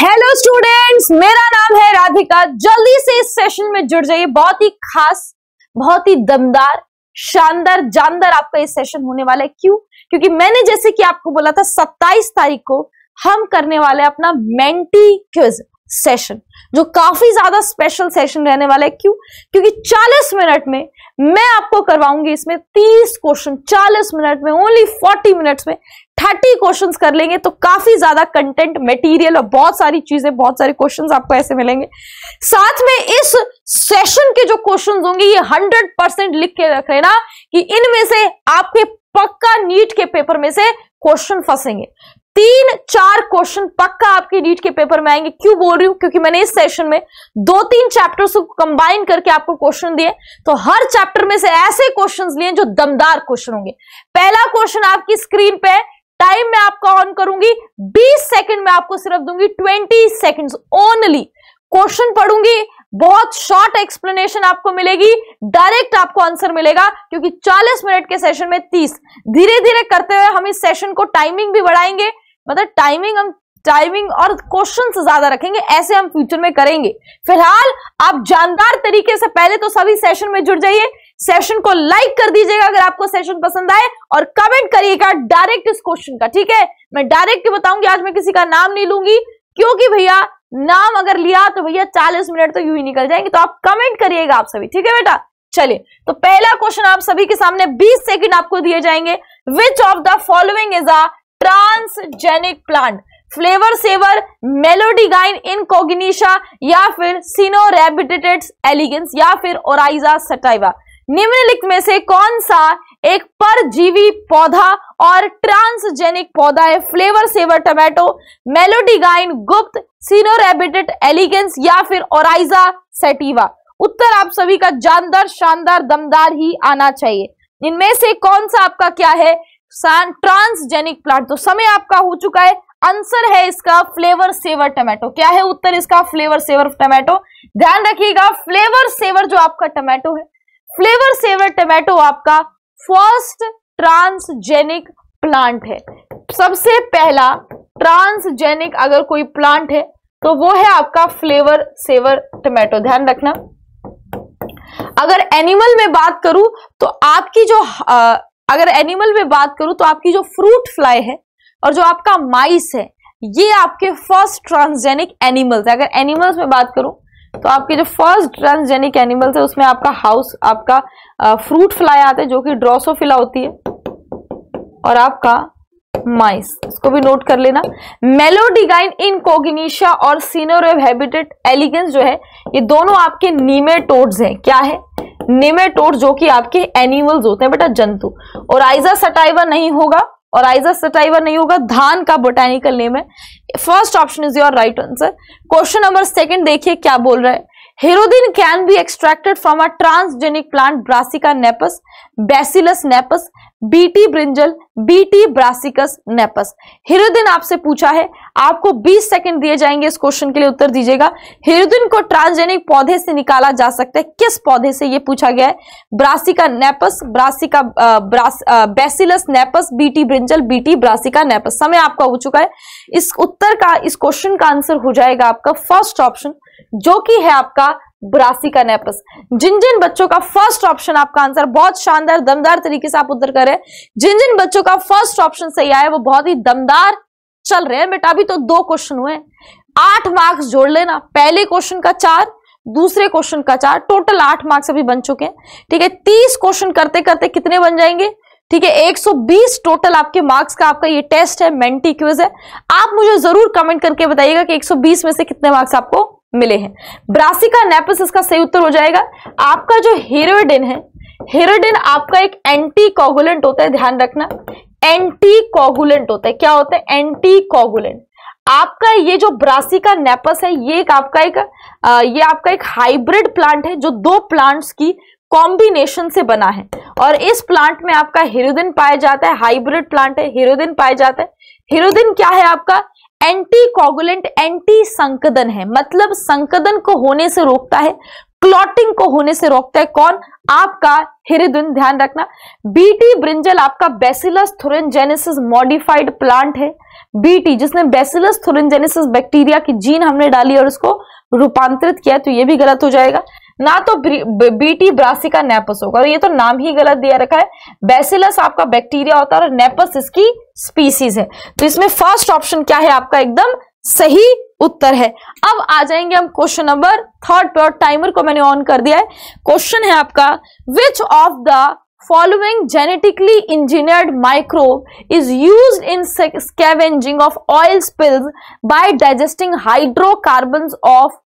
Hello students मेरा नाम है राधिका जल्दी से इस सेशन में जुड़ जाइए बहुत ही खास बहुत ही दमदार शानदार जानदार आपका ये सेशन होने वाला है क्यों क्योंकि मैंने जैसे कि आपको बोला था 27 तारीख को हम करने वाले अपना मेंटी क्विज सेशन जो काफी ज्यादा स्पेशल सेशन रहने वाला है क्यों क्योंकि 40 मिनट में मैं आपको करवाऊंगी इसमें 30 क्वेश्चन 40 मिनट में ओनली 40 मिनट्स में 30 क्वेश्चंस कर लेंगे तो काफी ज्यादा कंटेंट मटेरियल और बहुत सारी चीजें बहुत सारे क्वेश्चंस आपको ऐसे मिलेंगे साथ में इस सेशन के जो क्वेश्चन होंगे ये हंड्रेड लिख के रख लेना कि इनमें से आपके पक्का नीट के पेपर में से क्वेश्चन फंसेंगे तीन चार क्वेश्चन पक्का आपके नीट के पेपर में आएंगे क्यों बोल रही हूं क्योंकि मैंने इस सेशन में दो तीन चैप्टर्स को कंबाइन करके आपको क्वेश्चन दिए तो हर चैप्टर में से ऐसे क्वेश्चंस लिए जो दमदार क्वेश्चन होंगे पहला क्वेश्चन आपकी स्क्रीन पे टाइम में आपका ऑन करूंगी 20 सेकंड में आपको सिर्फ दूंगी 20 सेकंड्स ओनली क्वेश्चन पढ़ूंगी बहुत शॉर्ट एक्सप्लेनेशन आपको मिलेगी डायरेक्ट आपको आंसर मिलेगा क्योंकि 40 मिनट के सेशन में 30 धीरे धीरे करते हुए हम इस सेशन को टाइमिंग भी बढ़ाएंगे मतलब टाइमिंग हम टाइमिंग और क्वेश्चन ज्यादा रखेंगे ऐसे हम फ्यूचर में करेंगे फिलहाल आप जानदार तरीके से पहले तो सभी सेशन में जुड़ जाइए सेशन को लाइक कर दीजिएगा अगर आपको सेशन पसंद आए और कमेंट करिएगा डायरेक्ट इस क्वेश्चन का ठीक है मैं डायरेक्ट बताऊंगी आज मैं किसी का नाम नहीं लूंगी क्योंकि भैया नाम अगर लिया तो भैया चालीस मिनट तो यू ही निकल जाएंगे तो आप कमेंट करिएगा आप सभी ठीक है बेटा चलिए तो पहला क्वेश्चन आप सभी के सामने 20 सेकंड आपको दिए जाएंगे which of the following is a transgenic plant Flavr Savr in इनकोगिनिशा या फिर सीनोरेबिटेटेड एलिगेंस या फिर ओराइजा सटाइवा निम्नलिखित में से कौन सा एक परजीवी पौधा और ट्रांसजेनिक पौधा है फ्लेवर सेवर टमाटो मेलोडिगाइन गुप्त सीनोरेबिटेड एलिगेंस या फिर ओराइजा सेटिवा उत्तर आप सभी का जानदार शानदार दमदार ही आना चाहिए इनमें से कौन सा आपका क्या है ट्रांसजेनिक प्लांट तो समय आपका हो चुका है आंसर है इसका फ्लेवर सेवर टमाटो क्या है उत्तर इसका फ्लेवर सेवर टमाटो ध्यान रखिएगा फ्लेवर सेवर जो आपका टमाटो है फ्लेवर सेवर टमाटो आपका फर्स्ट ट्रांसजेनिक प्लांट है सबसे पहला ट्रांसजेनिक अगर कोई प्लांट है तो वो है आपका फ्लेवर सेवर टोमेटो ध्यान रखना अगर एनिमल में बात करूं तो आपकी जो आ, अगर एनिमल में बात करूं तो आपकी जो फ्रूट फ्लाई है और जो आपका माइस है ये आपके फर्स्ट ट्रांसजेनिक एनिमल्स है अगर एनिमल्स में बात करूं तो आपके जो फर्स्ट ट्रांसजेनिक एनिमल्स है उसमें आपका हाउस आपका फ्रूट फ्लाई आता है जो कि ड्रोसोफिला होती है और आपका माइस इसको भी नोट कर लेना मेलोडिगाइन इनकोगिनीशा और सीनोरेव हैबिटेट एलिगेंस जो है ये दोनों आपके नीमेटोड्स हैं क्या है नीमेटोड जो कि आपके एनिमल्स होते हैं बेटा जंतु और आइजा सटाइवा नहीं होगा और आइजस सटाइवा नहीं होगा धान का बोटेनिकल नेम है first option is your right answer question number second देखिए क्या बोल रहा है hirudin can be extracted from a transgenic plant Brassica napus Bacillus napus BT brinjal BT Brassicas napus hirudin आपसे पूछा है आपको 20 सेकंड दिए जाएंगे इस क्वेश्चन के लिए उत्तर दीजिएगा हिरुदिन को ट्रांसजेनिक पौधे से निकाला जा सकता है किस पौधे से ये पूछा गया है ब्रासिका नेपस ब्रासिका ब्रास, Bacillus napus BT brinjal BT Brassica napus समय आपका हो चुका है इस उत्तर का इस क्वेश्चन का आंसर हो जाएगा आपका फर्स्ट ऑप्शन जो कि है आपका ब्रासिका नेपस जिन जिन बच्चों का फर्स्ट ऑप्शन आपका आंसर बहुत शानदार दमदार तरीके से आप उत्तर करें जिन जिन बच्चों का फर्स्ट ऑप्शन सही आया वो बहुत ही दमदार चल रहे हैं बेटा अभी तो दो क्वेश्चन हुए आठ मार्क्स जोड़ लेना पहले क्वेश्चन का चार दूसरे क्वेश्चन का चार टोटल आठ मार्क्स अभी बन चुके हैं ठीक है तीस क्वेश्चन करते करते कितने बन जाएंगे ठीक है 120 टोटल आपके मार्क्स का आपका ये टेस्ट है मेंटी क्विज है आप मुझे जरूर कमेंट करके बताइएगा कि 120 में से कितने मार्क्स आपको मिले हैं ब्रासिका नेपस इसका सही उत्तर हो जाएगा आपका जो हीरोडिन है हेरोडिन आपका एक एंटी कॉगुलेंट होता है ध्यान रखना एंटी कॉगुलेंट होता है क्या होता है एंटी कॉगुलेंट आपका ये जो ब्रासिका नेपस है ये एक आपका एक आ, ये आपका एक हाइब्रिड प्लांट है जो दो प्लांट्स की कॉम्बिनेशन से बना है और इस प्लांट में आपका हिरोदिन पाया जाता है हाइब्रिड प्लांट है हिरोदिन पाया जाता है हिरोदिन क्या है आपका एंटी कॉगुलेंट एंटी संकदन है मतलब संकदन को होने से रोकता है क्लॉटिंग को होने से रोकता है कौन आपका हिरिदुन ध्यान रखना बीटी ब्रिंजल आपका बेसिलस थोरेंजेनेसिस मॉडिफाइड प्लांट है बीटी जिसने बेसिलस थोरेंजेनेसिस बैक्टीरिया की जीन हमने डाली और उसको रूपांतरित किया तो ये भी गलत हो जाएगा ना तो बीटी ब्रासिका नेपस होगा ये तो नाम ही गलत दिया रखा है बेसिलस आपका बैक्टीरिया होता है और नेपस इसकी स्पीसीज है तो इसमें फर्स्ट ऑप्शन क्या है आपका एकदम सही उत्तर है अब आ जाएंगे हम क्वेश्चन नंबर थर्ड और टाइमर को मैंने ऑन कर दिया है क्वेश्चन है आपका which of the following genetically engineered microbe is use in scavenging of oil spills by digesting hydrocarbon of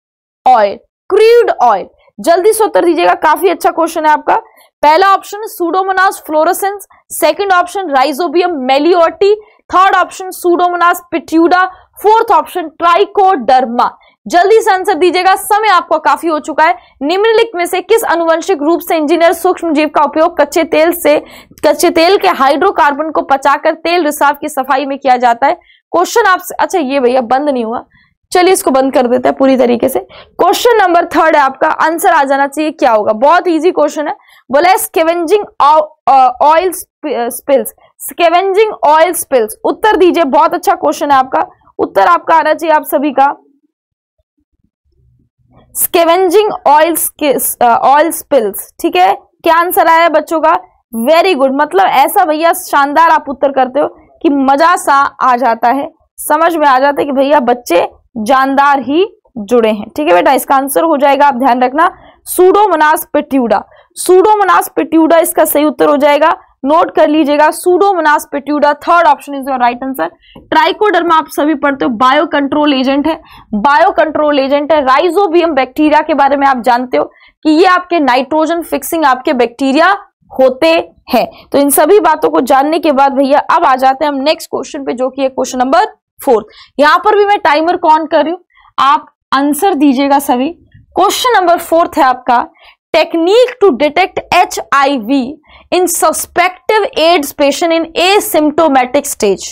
oil crude oil जल्दी से उत्तर दीजिएगा काफी अच्छा क्वेश्चन है आपका पहला option Pseudomonas fluorescens second option Rhizobium meliloti third option Pseudomonas putida fourth option Trichoderma जल्दी से आंसर दीजिएगा समय आपको काफी हो चुका है निम्नलिखित में से किस अनुवंशिक रूप से इंजीनियर सूक्ष्म जीव का उपयोग कच्चे तेल से कच्चे तेल के हाइड्रोकार्बन को पचाकर तेल रिसाव की सफाई में किया जाता है क्वेश्चन आपसे अच्छा ये भैया बंद नहीं हुआ चलिए इसको बंद कर देते हैं पूरी तरीके से क्वेश्चन नंबर थर्ड है आपका आंसर आ जाना चाहिए क्या होगा बहुत इजी क्वेश्चन है बोला scavenging oil spills scavenging oil spills उत्तर दीजिए बहुत अच्छा क्वेश्चन है आपका उत्तर आपका आना चाहिए आप सभी का स्केवेंजिंग ऑयल ऑयल स्पिल्स ठीक है क्या आंसर आया है बच्चों का वेरी गुड मतलब ऐसा भैया शानदार आप उत्तर करते हो कि मजा सा आ जाता है समझ में आ जाता है कि भैया बच्चे जानदार ही जुड़े हैं ठीक है बेटा इसका आंसर हो जाएगा आप ध्यान रखना सूडोमोनास पिट्यूडा सूडोमोनास पिट्यूडा इसका सही उत्तर हो जाएगा नोट कर लीजिएगा Pseudomonas putida third option is your right answer Trichoderma आप सभी पढ़ते हो बायो कंट्रोल एजेंट है बायो कंट्रोल एजेंट है राइजोबियम बैक्टीरिया के बारे में आप जानते हो कि ये आपके नाइट्रोजन फिक्सिंग आपके बैक्टीरिया होते हैं तो इन सभी बातों को जानने के बाद भैया अब आ जाते हैं हम नेक्स्ट क्वेश्चन पे जो कि है क्वेश्चन नंबर फोर्थ यहां पर भी मैं टाइमर कॉन कर रही हूं आप आंसर दीजिएगा सभी क्वेश्चन नंबर फोर्थ है आपका technique to detect H I V in suspective AIDS patient in asymptomatic stage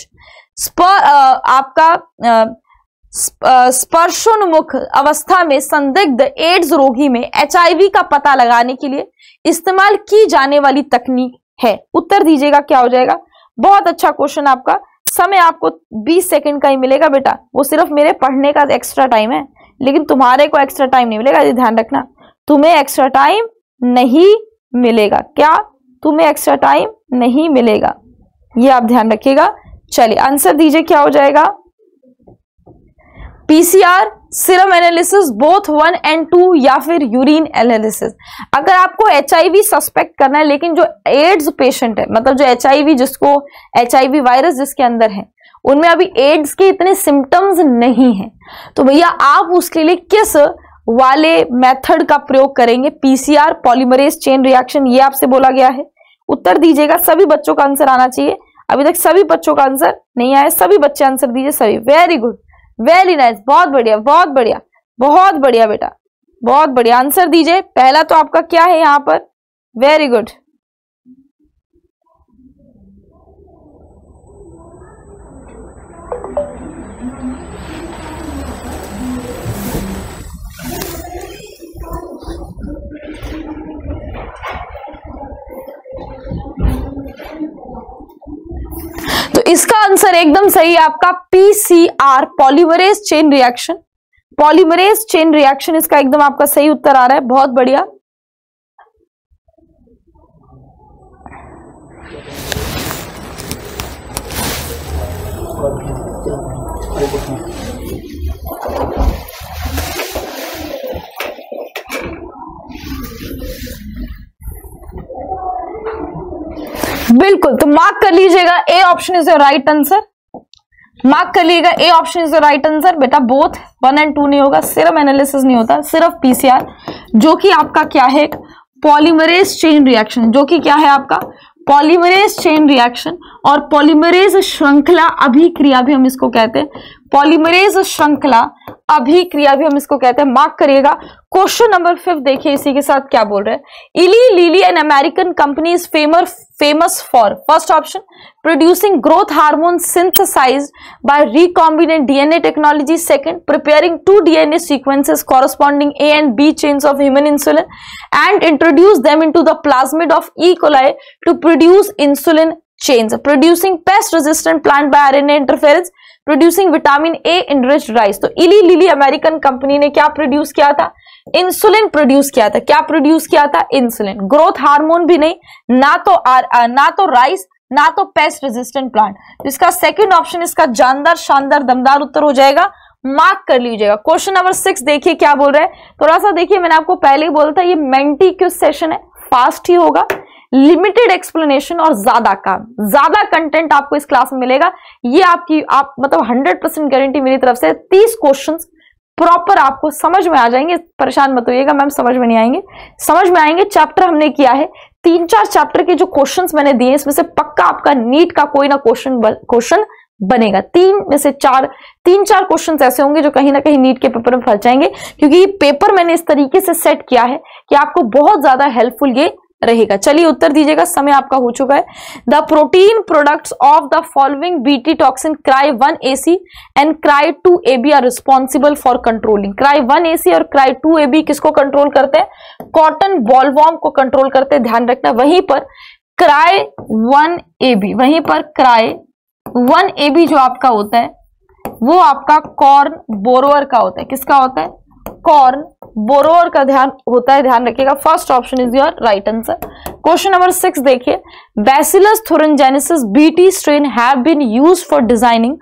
आपका uh, uh, स्पर्शोन्मुख अवस्था में संदिग्ध एड्स रोगी में एच का पता लगाने के लिए इस्तेमाल की जाने वाली तकनीक है उत्तर दीजिएगा क्या हो जाएगा बहुत अच्छा क्वेश्चन आपका समय आपको 20 सेकंड का ही मिलेगा बेटा वो सिर्फ मेरे पढ़ने का एक्स्ट्रा टाइम है लेकिन तुम्हारे को एक्स्ट्रा टाइम नहीं मिलेगा ये ध्यान रखना तुम्हें एक्स्ट्रा टाइम नहीं मिलेगा क्या तुम्हें एक्स्ट्रा टाइम नहीं मिलेगा ये आप ध्यान रखिएगा चलिए आंसर दीजिए क्या हो जाएगा PCR serum analysis both one and two या फिर यूरिन एनालिसिस अगर आपको एच सस्पेक्ट करना है लेकिन जो एड्स पेशेंट है मतलब जो एच जिसको एच वायरस जिसके अंदर है उनमें अभी एड्स के इतने सिम्टम्स नहीं हैं तो भैया आप उसके लिए किस वाले मेथड का प्रयोग करेंगे पीसीआर पॉलीमरेज चेन रिएक्शन ये आपसे बोला गया है उत्तर दीजिएगा सभी बच्चों का आंसर आना चाहिए अभी तक सभी बच्चों का आंसर नहीं आया सभी बच्चे आंसर दीजिए सभी वेरी गुड वेरी नाइस बहुत बढ़िया बहुत बढ़िया बहुत बढ़िया बेटा बहुत बढ़िया आंसर दीजिए पहला तो आपका क्या है यहाँ पर वेरी गुड तो इसका आंसर एकदम सही है आपका PCR polymerase chain reaction polymerase chain reaction इसका एकदम आपका सही उत्तर आ रहा है बहुत बढ़िया Thank you. बिल्कुल तो मार्क कर लीजिएगा A option is your right answer mark कर लीजिएगा A option is your right answer बेटा बोथ वन एंड टू नहीं होगा सिर्फ एनालिसिस नहीं होता सिर्फ पीसीआर जो कि आपका क्या है पॉलीमरेज चेन रिएक्शन जो कि क्या है आपका पॉलीमरेज चेन रिएक्शन और पॉलीमरेज श्रृंखला अभिक्रिया भी हम इसको कहते हैं पॉलीमरेज श्रृंखला अभिक्रिया भी हम इसको कहते हैं मार्क करिएगा क्वेश्चन नंबर फिफ्थ देखिए इसी के साथ क्या बोल रहे हैं Eli Lilly an American company is famer famous for first option producing growth hormone synthesize by recombinant DNA technology second preparing two DNA sequences corresponding A and B chains of human insulin and introduce them in the plasmid of coli to produce insulin pest resistant plant resistant R N A interference producing vitamin A enrich rice तो Eli lily American company ने क्या produce किया था insulin produce किया था क्या produce किया था इंसुलिन ग्रोथ हार्मोन भी नहीं ना तो आर, ना तो राइस ना तो पेस्ट रेजिस्टेंट प्लांट तो इसका सेकंड ऑप्शन इसका जानदार शानदार दमदार उत्तर हो जाएगा मार्क कर लीजिएगा क्वेश्चन नंबर सिक्स देखिए क्या बोल रहा है थोड़ा सा देखिए मैंने आपको पहले ही बोला था ये मेंटी क्यू सेशन है फास्ट ही होगा लिमिटेड एक्सप्लेनेशन और ज्यादा काम ज्यादा कंटेंट आपको इस क्लास में मिलेगा ये आपकी आप मतलब हंड्रेड परसेंट गारंटी मेरी तरफ से तीस क्वेश्चन प्रॉपर आपको समझ में आ जाएंगे परेशान मत होइएगा मैम समझ में नहीं आएंगे समझ में आएंगे चैप्टर हमने किया है तीन चार चैप्टर के जो क्वेश्चन मैंने दिए इसमें से पक्का आपका नीट का कोई ना क्वेश्चन क्वेश्चन बनेगा तीन में से चार तीन चार क्वेश्चन ऐसे होंगे जो कहीं ना कहीं नीट के पेपर में फंस जाएंगे क्योंकि ये पेपर मैंने इस तरीके से सेट किया है कि आपको बहुत ज्यादा हेल्पफुल ये रहेगा चलिए उत्तर दीजिएगा समय आपका हो चुका है the protein products of the following BT toxin cry one A C and cry two A B are responsible for controlling cry one A C और क्राई टू ए बी किसको कंट्रोल करते हैं कॉटन बॉलवॉर्म को control करते हैं ध्यान रखना वहीं पर क्राई वन ए बी वहीं पर क्राई वन ए बी जो आपका होता है वो आपका कॉर्न बोरोवर का होता है किसका होता है कॉर्न बोरोअर का ध्यान होता है ध्यान रखिएगा first option is your right answer question number six देखिए Bacillus thuringiensis BT strain have been use for designing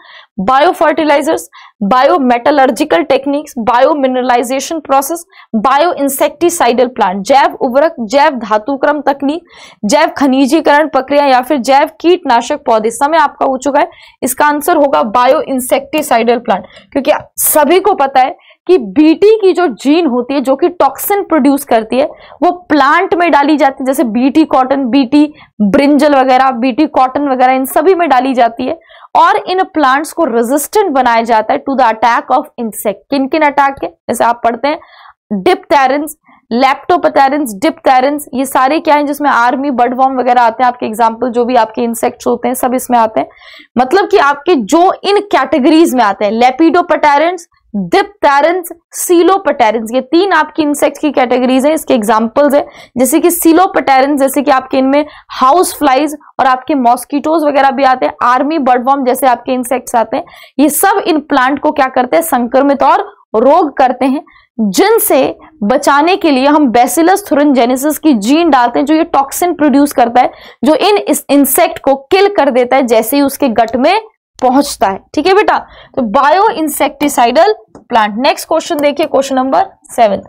biofertilizers biometallurgical techniques biomineralization process bio insecticidal plant जैव उर्वरक जैव धातुक्रम तकनीक जैव खनिजीकरण प्रक्रिया या फिर जैव कीटनाशक पौधे समय आपका हो चुका है इसका आंसर होगा बायो इंसेक्टिसाइडल प्लांट क्योंकि सभी को पता है कि बीटी की जो जीन होती है जो कि टॉक्सिन प्रोड्यूस करती है वो प्लांट में डाली जाती है जैसे बीटी कॉटन बीटी ब्रिंजल वगैरह बीटी कॉटन वगैरह इन सभी में डाली जाती है और इन प्लांट्स को रेजिस्टेंट बनाया जाता है to the attack of insect किन किन अटैक के जैसे आप पढ़ते हैं डिप डिप्टेरेंस डिप तैरेंस ये सारे क्या है जिसमें आर्मी बर्ड वॉर्म वगैरह आते हैं आपके एग्जाम्पल जो भी आपके इंसेक्ट्स होते हैं सब इसमें आते हैं मतलब कि आपके जो इन कैटेगरीज में आते हैं लेपिडोपटेरेंस सीलोपटेरेंस ये तीन आपकी इंसेक्ट की कैटेगरीज हैं इसके एग्जांपल्स हैं जैसे कि सीलोपटेरेंस जैसे कि आपके इनमें हाउस फ्लाइज और आपके मॉस्किटोज वगैरह भी आते हैं आर्मी बर्डवॉर्म जैसे आपके इंसेक्ट्स आते हैं ये सब इन प्लांट को क्या करते हैं संक्रमित और रोग करते हैं जिनसे बचाने के लिए हम बेसिलस थुरनजेनेसिस की जीन डालते हैं जो ये टॉक्सिन प्रोड्यूस करता है जो इन इंसेक्ट को किल कर देता है जैसे ही उसके गट में पहुंचता है ठीक है बेटा तो bio insecticidal plant next question देखिए क्वेश्चन नंबर सेवन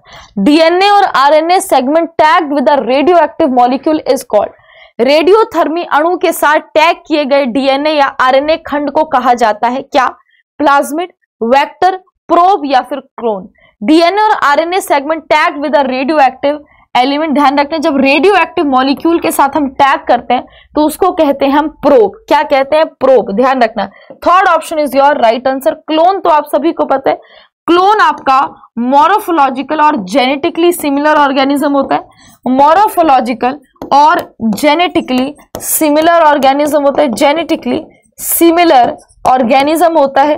डीएनए और RNA segment tag with radio active molecule is called रेडियोथर्मी अणु के साथ टैग किए गए डीएनए या आरएनए खंड को कहा जाता है क्या प्लाज्मिड वेक्टर प्रोब या फिर क्लोन डीएनए और RNA segment tag with radio radioactive element ध्यान रखना जब रेडियो एक्टिव मॉलिक्यूल के साथ हम टैग करते हैं तो उसको कहते हैं हम प्रोप क्या कहते हैं प्रोप ध्यान रखना third option is your right answer clone तो आप सभी को पता है क्लोन आपका मोरोफोलॉजिकल और जेनेटिकली सिमिलर ऑर्गेनिज्म होता है मोरोफोलॉजिकल और जेनेटिकली सिमिलर ऑर्गेनिज्म होता है जेनेटिकली सिमिलर ऑर्गेनिज्म होता है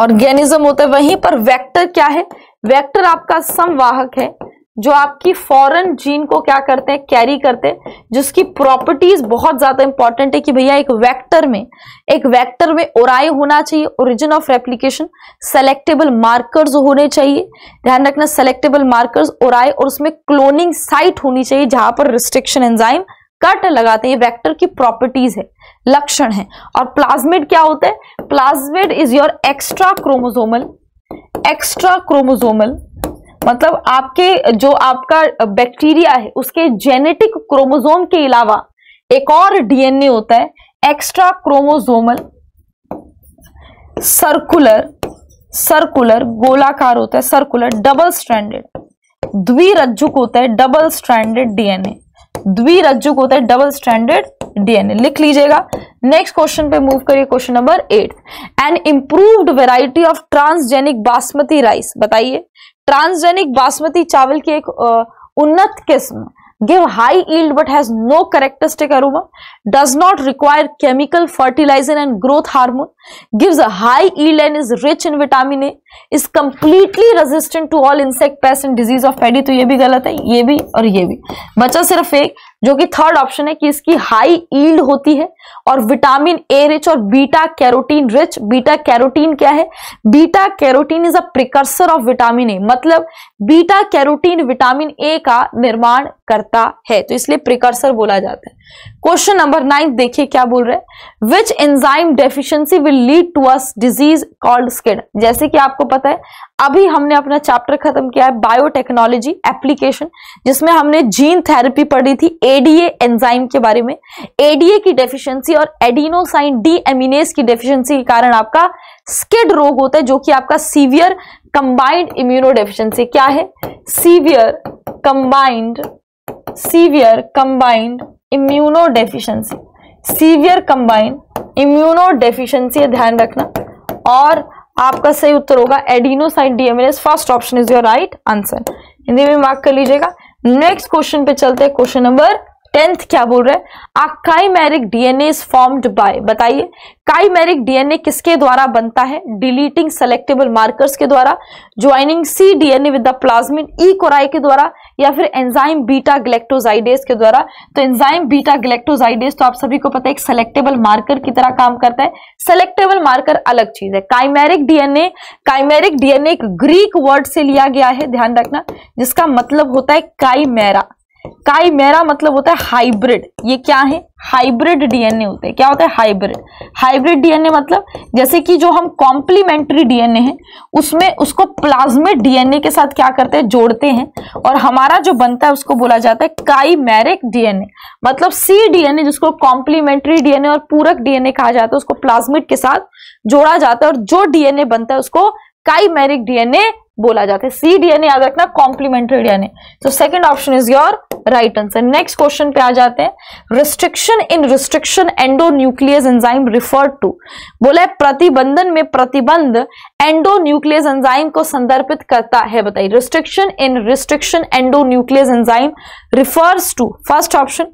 ऑर्गेनिज्म होता है वहीं पर वेक्टर क्या है वेक्टर आपका समवाहक है जो आपकी फॉरेन जीन को क्या करते हैं कैरी करते हैं जिसकी प्रॉपर्टीज बहुत ज्यादा इंपॉर्टेंट है कि भैया एक वेक्टर में एक वेक्टर में ओराई होना चाहिए origin of replication selectable markers होने चाहिए ध्यान रखना सेलेक्टेबल मार्कर्स ओराई और उसमें क्लोनिंग साइट होनी चाहिए जहां पर रिस्ट्रिक्शन एंजाइम कट लगाते हैं वेक्टर की प्रॉपर्टीज है लक्षण है और प्लाज्मिड क्या होता है plasmid is your extrachromosomal extrachromosomal मतलब आपके जो आपका बैक्टीरिया है उसके जेनेटिक क्रोमोजोम के अलावा एक और डीएनए होता है एक्स्ट्रा क्रोमोजोमल सर्कुलर सर्कुलर गोलाकार होता है सर्कुलर डबल स्ट्रैंडेड द्विरज्जुक होता है डबल स्ट्रैंडेड डीएनए द्विरज्जुक होता है डबल स्ट्रैंडेड डीएनए लिख लीजिएगा नेक्स्ट क्वेश्चन पे मूव करिए question number eight an improved variety of transgenic basmati rice बताइए ट्रांसजेनिक बासमती चावल की एक उन्नत किस्म give high yield but has no characteristic aroma does not require chemical fertilizer and growth hormone gives a high yield and is rich in vitamin A is completely resistant to all insect pest and disease of paddy तो ये भी गलत है ये भी और ये भी बचा सिर्फ एक जो कि थर्ड ऑप्शन है कि इसकी हाई ईल्ड होती है और विटामिन ए रिच और beta carotene rich beta carotene क्या है beta carotene is a precursor of vitamin A मतलब बीटा कैरोटीन विटामिन ए का निर्माण करता है तो इसलिए प्रिकर्सर बोला जाता है क्वेश्चन नंबर नाइन्थ देखिए क्या बोल रहे हैं which enzyme deficiency will lead to us disease called skin जैसे कि आपको पता है अभी हमने अपना चैप्टर खत्म किया है बायोटेक्नोलॉजी एप्लीकेशन जिसमें हमने जीन थेरेपी पढ़ी थी एडीए एंजाइम के बारे में एडीए की डेफिशिएंसी और एडिनोसाइन डी एमिनेस की डेफिशिएंसी के कारण आपका स्किड रोग होता है जो कि आपका सीवियर कंबाइंड इम्यूनो डेफिशिएंसी क्या है severe combined severe combined immunodeficiency severe combine immunodeficiency ध्यान रखना और आपका सही उत्तर होगा adenosine deaminase first option is your right answer Hindi में मार्क कर लीजिएगा नेक्स्ट क्वेश्चन पे चलते हैं क्वेश्चन नंबर टेंथ क्या बोल रहा है a chimeric DNA is formed by बताइए काईमेरिक डीएनए किसके द्वारा बनता है डिलीटिंग सेलेक्टेबल मार्कर्स के द्वारा joining c DNA with the plasmid E coli के द्वारा या फिर एंजाइम बीटा ग्लेक्टोजाइडेस के द्वारा तो एंजाइम बीटा ग्लेक्टोजाइडेस तो आप सभी को पता है एक सेलेक्टेबल मार्कर की तरह काम करता है सेलेक्टेबल मार्कर अलग चीज है काइमेरिक डीएनए काइमेरिक डीएनए एक ग्रीक वर्ड से लिया गया है ध्यान रखना जिसका मतलब होता है काइमेरा काइमेरा मतलब होता है हाइब्रिड ये क्या है हाइब्रिड डीएनए होते हैं क्या होता है हाइब्रिड हाइब्रिड डीएनए मतलब जैसे कि जो हम कॉम्प्लीमेंट्री डीएनए है उसमें उसको प्लाज्मिक डीएनए के साथ क्या करते हैं जोड़ते हैं और हमारा जो बनता है उसको बोला जाता है काइमेरिक डीएनए मतलब सी डीएनए जिसको कॉम्प्लीमेंट्री डीएनए और पूरक डीएनए कहा जाता है उसको प्लाज्मिक के साथ जोड़ा जाता है और जो डीएनए बनता है उसको काइमेरिक डीएनए बोला जाता है सी डीएनए याद रखना कॉम्प्लीमेंट्री डीएनए तो second option is your right answer next question पे आ जाते हैं restriction in restriction endonuclease enzyme referred to बोला है प्रतिबंधन में प्रतिबंध एंडो न्यूक्लियस एंजाइम को संदर्भित करता है बताइए restriction in restriction endonuclease enzyme refers to first option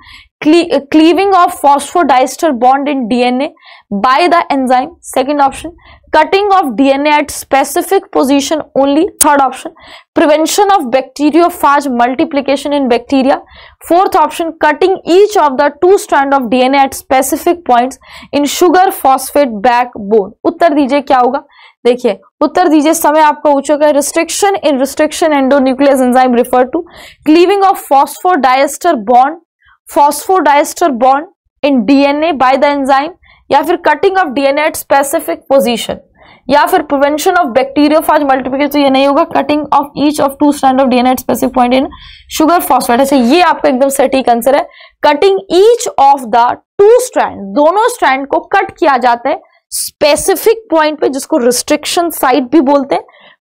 cleaving of phosphodiester bond in DNA by the enzyme second option cutting of dna at specific position only third option prevention of bacteriophage multiplication in bacteria fourth option cutting each of the two strand of dna at specific points in sugar phosphate backbone uttar dijiye kya hoga देखिए उत्तर दीजिए समय आपका हो चुका है restriction in restriction endonuclease enzyme refer to cleaving of phosphodiester bond phosphodiester bond in DNA by the enzyme या फिर cutting of DNA at specific position या फिर प्रिवेंशन ऑफ बैक्टीरियोफाज मल्टीप्लिकेशन तो ये नहीं होगा cutting of each of two strand of DNA specific point in sugar phosphate ऐसे ये आपका एकदम सटीक आंसर है cutting each of the two strand दोनों स्टैंड को कट किया जाता है स्पेसिफिक पॉइंट पे जिसको रिस्ट्रिक्शन साइट भी बोलते हैं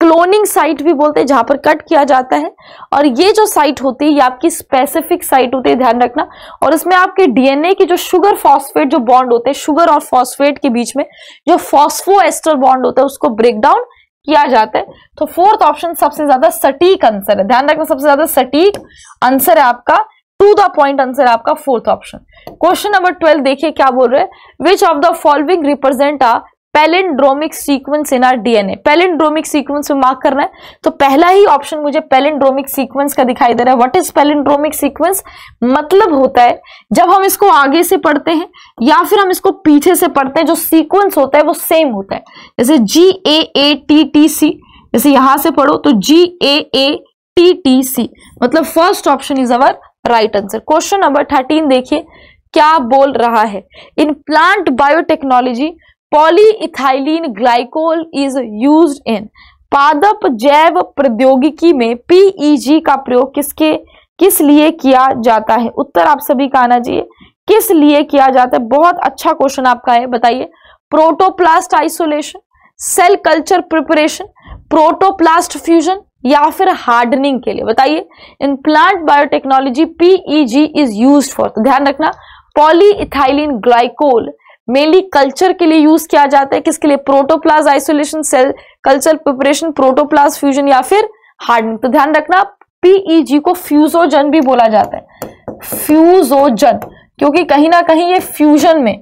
क्लोनिंग साइट भी बोलते हैं जहां पर कट किया जाता है और ये जो साइट होती है ये आपकी स्पेसिफिक साइट होती है ध्यान रखना और इसमें आपके डीएनए की जो शुगर फॉस्फेट जो बॉन्ड होते हैं शुगर और फॉस्फेट के बीच में जो फॉस्फोएस्टर बॉन्ड होता है उसको ब्रेक डाउन किया जाता है तो फोर्थ ऑप्शन सबसे ज्यादा सटीक आंसर है ध्यान रखना सबसे ज्यादा सटीक आंसर है आपका टू द पॉइंट आंसर आपका fourth option question number twelve देखिए क्या बोल रहे हैं which of the following represent a palindromic sequence in our DNA palindromic sequence में मार्क करना है तो पहला ही ऑप्शन मुझे पेलेंड्रोमिक सीक्वेंस का दिखाई दे रहा है व्हाट इज पेलेंड्रोमिक सीक्वेंस मतलब होता है जब हम इसको आगे से पढ़ते हैं या फिर हम इसको पीछे से पढ़ते हैं जो सीक्वेंस होता है वो सेम होता है जैसे जी ए ए टी टी सी जैसे यहां से पढ़ो तो जी ए ए टी टी सी मतलब first option is our right answer question number thirteen देखिए क्या बोल रहा है in plant biotechnology polyethylene glycol is used in पादप जैव प्रौद्योगिकी में पीईजी e का प्रयोग किसके किस लिए किया जाता है उत्तर आप सभी का आना चाहिए किस लिए किया जाता है बहुत अच्छा क्वेश्चन आपका है बताइए protoplast isolation cell culture preparation protoplast fusion या फिर हार्डनिंग के लिए बताइए in plant biotechnology PEG is use for ध्यान रखना पॉलीइथाइलिन ग्लाइकोल मेनली कल्चर के लिए यूज किया जाता है किसके लिए protoplast isolation cell culture preparation protoplast fusion या फिर हार्डनिंग तो ध्यान रखना पीईजी e को फ्यूजोजन भी बोला जाता है फ्यूजोजन क्योंकि कहीं ना कहीं ये फ्यूजन में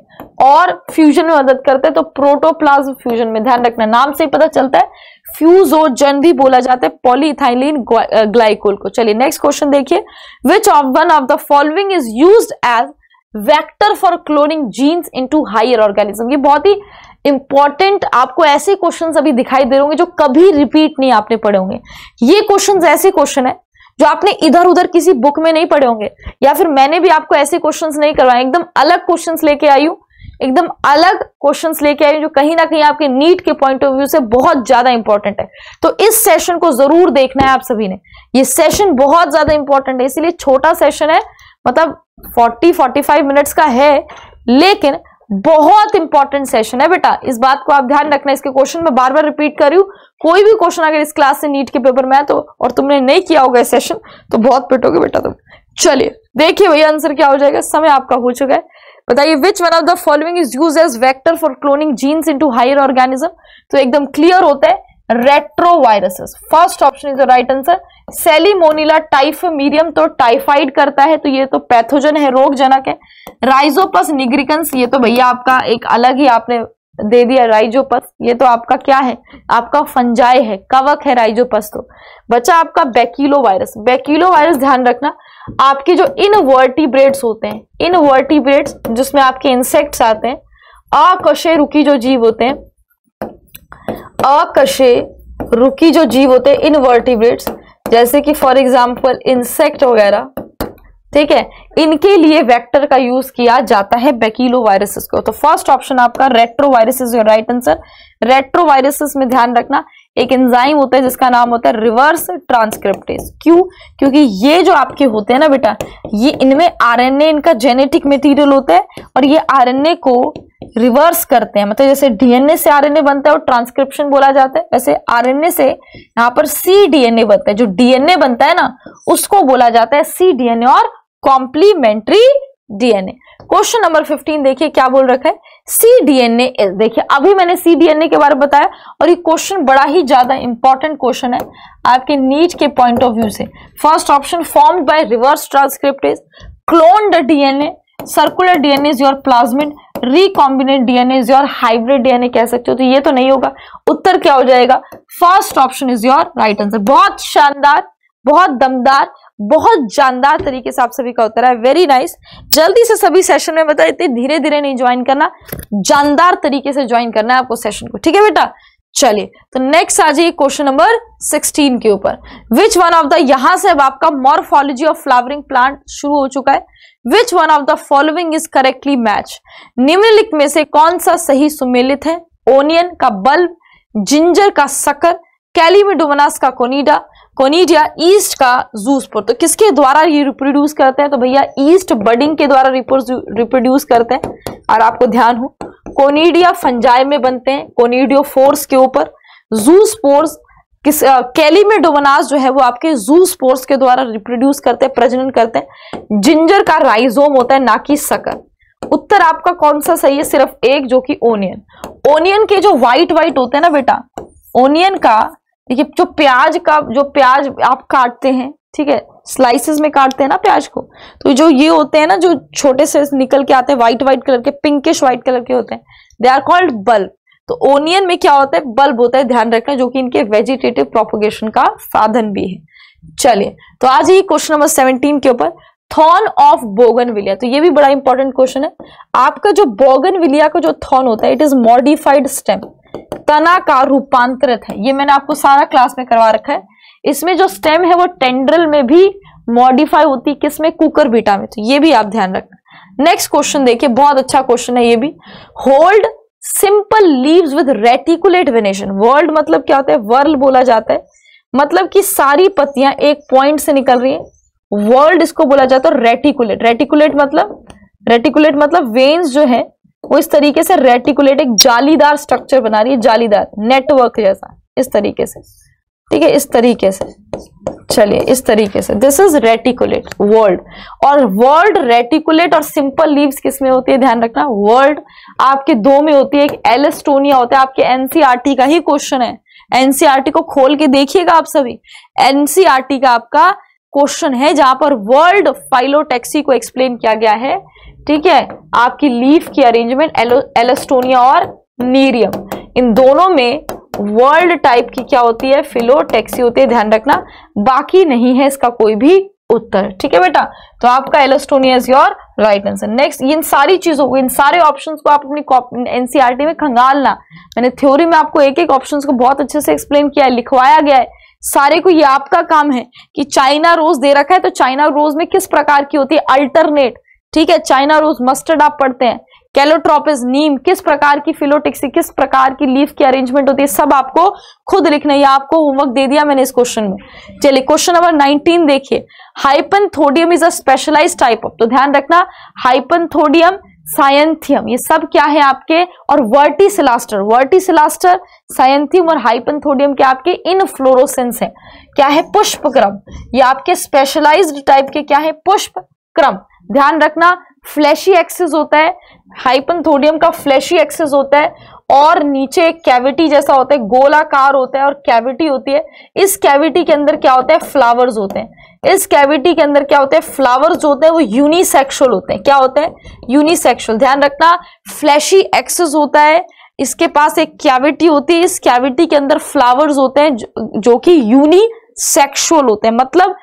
और फ्यूजन में मदद करते हैं तो प्रोटोप्लाज फ्यूजन में ध्यान रखना नाम से ही पता चलता है फ्यूजोजन भी बोला जाता है पॉलीथाइलिन ग्लाइकोल को चलिए नेक्स्ट क्वेश्चन देखिए which of one of the following is use as vector for cloning genes into higher organism ये बहुत ही इंपॉर्टेंट आपको ऐसे क्वेश्चंस अभी दिखाई दे होंगे जो कभी रिपीट नहीं आपने पढ़े होंगे ये क्वेश्चंस ऐसे क्वेश्चन है जो आपने इधर उधर किसी बुक में नहीं पढ़े होंगे या फिर मैंने भी आपको ऐसे क्वेश्चंस नहीं करवाए एकदम अलग क्वेश्चन लेके आई हूँ एकदम अलग क्वेश्चन लेके आई जो कहीं ना कहीं आपके नीट के पॉइंट ऑफ व्यू से बहुत ज्यादा इंपॉर्टेंट है तो इस सेशन को जरूर देखना है आप सभी ने ये सेशन बहुत ज्यादा इंपॉर्टेंट है इसीलिए छोटा सेशन है मतलब 40-45 मिनट्स का है लेकिन बहुत इंपॉर्टेंट सेशन है बेटा इस बात को आप ध्यान रखना इसके क्वेश्चन में बार बार रिपीट कर रही हूं कोई भी क्वेश्चन अगर इस क्लास से नीट के पेपर में है तो और तुमने नहीं किया होगा सेशन तो बहुत पिटोगे बेटा तुम चलिए देखिए भैया आंसर क्या हो जाएगा समय आपका हो चुका है बताइए which one of the following is use as vector for cloning genes to higher organism तो एकदम क्लियर होता है retroviruses first option is the right answer salmonella medium तो टाइफाइड करता है तो ये तो पैथोजन है रोगजनक है राइजोपस निग्रिकंस ये तो भैया आपका एक अलग ही आपने दे दिया राइजोपस ये तो आपका क्या है आपका फंजाई है कवक है राइजोपस तो बचा आपका बैकिलो वायरस बैकिलो वायरस ध्यान रखना आपके जो इनवर्टिब्रेट्स होते हैं इनवर्टिब्रेट्स जिसमें आपके इंसेक्ट्स आते हैं अकशे रुकी जो जीव होते हैं अकशे रुकी जो जीव होते हैं इनवर्टिब्रेट्स जैसे कि फॉर एग्जाम्पल इंसेक्ट वगैरह ठीक है इनके लिए वेक्टर का यूज किया जाता है बेकिलो वायरसेस को तो फर्स्ट ऑप्शन आपका retroviruses your right answer retroviruses में ध्यान रखना एक एंजाइम होता है जिसका नाम होता है रिवर्स ट्रांसक्रिप्टेज क्यों क्योंकि ये जो आपके होते हैं ना बेटा ये इनमें आरएनए इनका जेनेटिक मटेरियल होता है और ये आरएनए को रिवर्स करते हैं मतलब जैसे डीएनए से आरएनए बनता है और ट्रांसक्रिप्शन बोला जाता है वैसे आरएनए से यहाँ पर सी डीएनए बनता है जो डीएनए बनता है ना उसको बोला जाता है सी डीएनए और कॉम्प्लीमेंट्री डीएनए क्वेश्चन नंबर 15 देखिए क्या बोल रखा है सी डीएनए इज देखिए अभी मैंने सी डीएनए के बारे में बताया और ये क्वेश्चन बड़ा ही ज्यादा इंपॉर्टेंट क्वेश्चन है आपके नीट के पॉइंट ऑफ व्यू से first option form by reverse transcriptase clone the DNA circular DNA is your plasmid recombinant DNA is your hybrid DNA कह सकते हो तो ये तो नहीं होगा उत्तर क्या हो जाएगा first option is your right answer बहुत शानदार बहुत दमदार बहुत जानदार तरीके से आप सभी का उत्तर है वेरी नाइस जल्दी से सभी सेशन में बता इतने धीरे धीरे नहीं ज्वाइन करना जानदार तरीके से ज्वाइन करना है आपको सेशन को ठीक है बेटा चलिए तो नेक्स्ट आ जाइए क्वेश्चन नंबर 16 के ऊपर विच वन ऑफ द यहां से अब आपका मॉर्फोलॉजी ऑफ फ्लावरिंग प्लांट शुरू हो चुका है which one of the following is correctly match निम्नलिखित में से कौन सा सही सुमेलित है ओनियन का बल्ब जिंजर का सकर कैलीमिडोमनास का कोनीडा कोनीडिया ईस्ट का जू स्पोर तो किसके द्वारा ये रिप्रोड्यूस करते हैं तो भैया ईस्ट बडिंग के द्वारा रिप्रोड्यूस करते हैं और आपको ध्यान हो कोनीडिया फंजाई में बनते हैं कोनीडियो फोर्स के ऊपर जू स्पोर्स किस कैलीमेडोमनास जो है वो आपके जू स्पोर्स के द्वारा रिप्रोड्यूस करते हैं प्रजनन करते हैं जिंजर का राइजोम होता है ना कि सकर उत्तर आपका कौन सा सही है सिर्फ एक जो कि ओनियन ओनियन के जो व्हाइट व्हाइट होते हैं ना बेटा ओनियन का देखिए जो प्याज का जो प्याज आप काटते हैं ठीक है स्लाइसेस में काटते हैं ना प्याज को तो जो ये होते हैं ना जो छोटे से निकल के आते हैं व्हाइट व्हाइट कलर के पिंकिश व्हाइट कलर के होते हैं दे आर कॉल्ड बल्ब तो ओनियन में क्या होता है बल्ब होता है ध्यान रखना जो कि इनके वेजिटेटिव प्रोपोगेशन का साधन भी है चलिए तो आज ये क्वेश्चन नंबर सेवनटीन के ऊपर थॉर्न ऑफ बोगन तो ये भी बड़ा इंपॉर्टेंट क्वेश्चन है आपका जो बोगन का जो थॉर्न होता है इट इज मॉडिफाइड स्टेम तना का रूपांतरित है ये मैंने आपको सारा क्लास में करवा रखा है इसमें जो स्टेम है वो टेंड्रल में भी मॉडिफाई होती है किसमें कुकर बीटा में तो ये भी आप ध्यान रखना नेक्स्ट क्वेश्चन देखिए बहुत अच्छा क्वेश्चन है ये भी hold simple leaves with reticulate venation world मतलब क्या होता है वर्ल बोला जाता है मतलब कि सारी पत्तियां एक पॉइंट से निकल रही है वर्ल्ड इसको बोला जाता है रेटिकुलेट रेटिकुलेट मतलब रेटिकुलेट मतलब वेन्स जो है वो इस तरीके से रेटिकुलेट एक जालीदार स्ट्रक्चर बना रही है जालीदार नेटवर्क जैसा इस तरीके से ठीक है इस तरीके से चलिए इस तरीके से दिस इज रेटिकुलेट वर्ल्ड और वर्ल्ड रेटिकुलेट और सिंपल लीव्स किस में होती है ध्यान रखना वर्ल्ड आपके दो में होती है एक एलेस्टोनिया होता है आपके एनसीआरटी e का ही क्वेश्चन है एनसीआरटी e को खोल के देखिएगा आप सभी एनसीआरटी e का आपका क्वेश्चन है जहां पर वर्ल्ड फाइलोटेक्सी को एक्सप्लेन किया गया है ठीक है आपकी लीफ की अरेंजमेंट एलेस्टोनिया और नीरियम इन दोनों में वर्ल्ड टाइप की क्या होती है फिलो टैक्सी होती है ध्यान रखना बाकी नहीं है इसका कोई भी उत्तर ठीक है बेटा तो आपका Alstonia is your right answer next इन सारी चीजों को इन सारे ऑप्शन को आप अपनी एनसीआरटी e में खंगालना मैंने थ्योरी में आपको एक एक ऑप्शन को बहुत अच्छे से एक्सप्लेन किया है लिखवाया गया है सारे को ये आपका काम है कि चाइना रोज दे रखा है तो चाइना रोज में किस प्रकार की होती है अल्टरनेट ठीक है चाइना रोज मस्टर्ड आप पढ़ते हैं कैलोट्रोपिस नीम किस प्रकार की फिलोटिक्सी किस प्रकार की लीफ की अरेंजमेंट होती है सब आपको खुद लिखना है आपको होमवर्क दे दिया मैंने इस क्वेश्चन में चलिए क्वेश्चन नंबर 19 देखिए hypanthodium is a specialize type of तो ध्यान रखना हाइपनथोडियम साइंथियम ये सब क्या है आपके और वर्टिसलास्टर वर्टिसलास्टर साइंथियम और हाइपनथोडियम के आपके इनफ्लोरोसेंस है क्या है पुष्पक्रम ये आपके स्पेशलाइज्ड टाइप के क्या है पुष्प क्रम ध्यान रखना फ्लैशी एक्सेस होता है हाइपनथोडियम का फ्लैशी एक्सेस होता है और नीचे एक कैविटी जैसा होता है गोलाकार होता है और कैविटी होती है इस कैविटी के अंदर क्या होता है फ्लावर्स होते हैं इस कैविटी के अंदर क्या होते हैं फ्लावर्स जो होते हैं वो यूनिसेक्सुअल होते हैं क्या होते हैं यूनिसेक्सुअल ध्यान रखना फ्लैशी एक्सेस होता है इसके पास एक कैविटी होती है इस कैविटी के अंदर फ्लावर्स होते हैं जो, जो कि यूनिसेक्सुअल होते हैं मतलब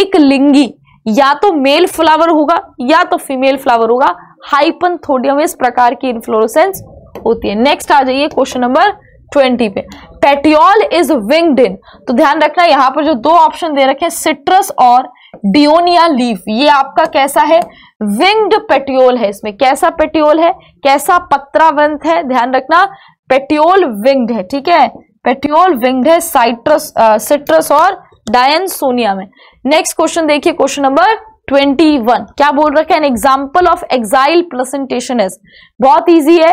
एक लिंगी या तो मेल फ्लावर होगा या तो फीमेल फ्लावर होगा हाइपन थोडियम इस प्रकार की इन्फ्लोरेसेंस होती है नेक्स्ट आ जाइए क्वेश्चन नंबर ट्वेंटी पे पेटियोल इज विंगड इन तो ध्यान रखना यहां पर जो दो ऑप्शन दे रखे हैं सिट्रस और डियोनिया लीफ ये आपका कैसा है विंग्ड पेटियोल है इसमें कैसा पेटियोल है कैसा पत्रावंत है ध्यान रखना पेटियोल विंग्ड है ठीक है पेटियोल विंग्ड है साइट्रस सिट्रस और डायन सोनिया में नेक्स्ट क्वेश्चन देखिए क्वेश्चन नंबर 21 क्या बोल रखा है an example of axile presentation is बहुत ईजी है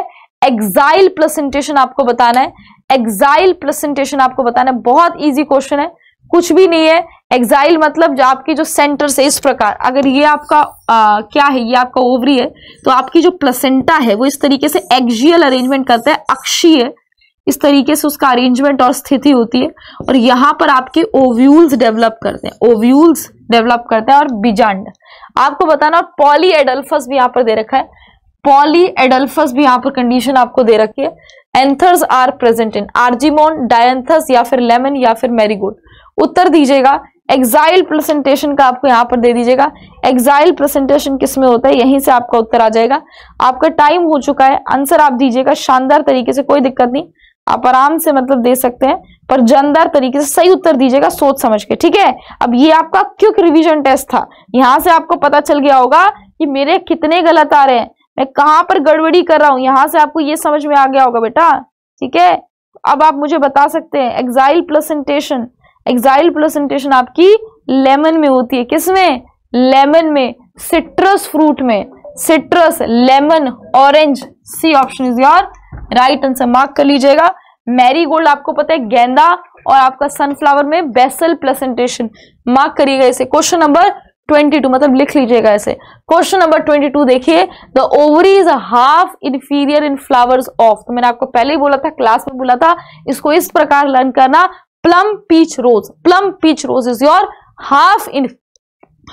एक्साइल प्रेजेंटेशन आपको बताना है एक्साइल प्रेजेंटेशन आपको बताना है बहुत ईजी क्वेश्चन है कुछ भी नहीं है एक्साइल मतलब जो आपकी जो सेंटर से इस प्रकार अगर ये आपका आ, क्या है ये आपका ओवरी है तो आपकी जो प्लेसेंटा है वो इस तरीके से एक्जियल अरेंजमेंट करता है अक्षीय इस तरीके से उसका अरेंजमेंट और स्थिति होती है और यहाँ पर आपके ओव्यूल्स डेवलप करते हैं ओव्यूल्स डेवलप करते हैं और बीजांड आपको बताना पॉली एडल्फस भी यहाँ पर दे रखा है पॉली एडल्फस भी यहाँ पर कंडीशन आपको दे रखी है anthers are present in Argemone Dianthus या फिर लेमन या फिर मेरीगोल्ड उत्तर दीजिएगा एक्साइल प्रेजेंटेशन का आपको यहाँ पर दे दीजिएगा एक्साइल प्रेजेंटेशन किस में होता है यहीं से आपका उत्तर आ जाएगा आपका टाइम हो चुका है आंसर आप दीजिएगा शानदार तरीके से कोई दिक्कत नहीं आप आराम से मतलब दे सकते हैं पर जानदार तरीके से सही उत्तर दीजिएगा सोच समझ के ठीक है अब ये आपका क्विक रिवीजन टेस्ट था यहां से आपको पता चल गया होगा कि मेरे कितने गलत आ रहे हैं मैं कहाँ पर गड़बड़ी कर रहा हूँ यहाँ से आपको ये समझ में आ गया होगा बेटा ठीक है अब आप मुझे बता सकते हैं एग्जाइल प्लसेंटेशन एग्जाइल प्लसेंटेशन आपकी लेमन में होती है किसमें लेमन में सिट्रस फ्रूट में citrus lemon orange C option is your right answer mark कर लीजिएगा मैरी गोल्ड आपको पता है गेंदा और आपका सनफ्लावर में बेसल प्लेसेंटेशन मार्क करिएगा इसे क्वेश्चन नंबर 22 मतलब लिख लीजिएगा ऐसे क्वेश्चन नंबर 22 देखिए the ovary is half inferior in flowers of तो मैंने आपको पहले ही बोला था क्लास में बोला था इसको इस प्रकार लर्न करना plum peach rose plum peach rose is your half in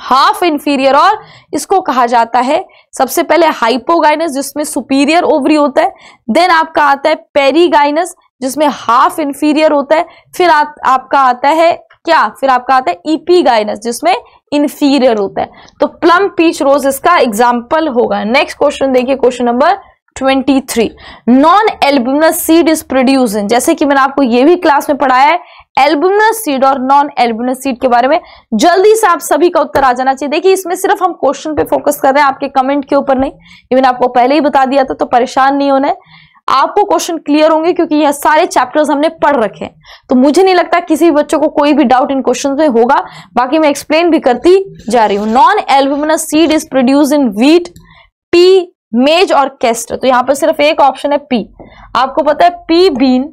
half inferior और इसको कहा जाता है सबसे पहले हाइपोगाइनस जिसमें सुपीरियर ओवरी होता है देन आपका आता है पेरीगाइनस जिसमें हाफ इंफीरियर होता है फिर आ, आपका आता है क्या फिर आपका आता है ईपीगाइनस जिसमें इंफीरियर होता है तो प्लम पीच रोज इसका एग्जाम्पल होगा नेक्स्ट क्वेश्चन देखिए question number twenty three non albuminous seed is produce जैसे कि मैंने आपको ये भी क्लास में पढ़ाया है एल्ब्यूमिनर सीड और नॉन एल्ब्यूमिनर सीड के बारे में जल्दी से आप सभी का उत्तर आ जाना चाहिए देखिए इसमें सिर्फ हम क्वेश्चन पे फोकस कर रहे हैं आपके कमेंट के ऊपर नहीं ये मैंने आपको पहले ही बता दिया था तो परेशान नहीं होना आपको क्वेश्चन क्लियर होंगे क्योंकि यह सारे चैप्टर्स हमने पढ़ रखे हैं तो मुझे नहीं लगता किसी भी बच्चों को कोई भी डाउट इन क्वेश्चन में होगा बाकी मैं एक्सप्लेन भी करती जा रही हूँ non albuminous seed is produce in wheat pea maize और ऑर्केस्ट्रा तो यहां पर सिर्फ एक ऑप्शन है पी आपको पता है पी बीन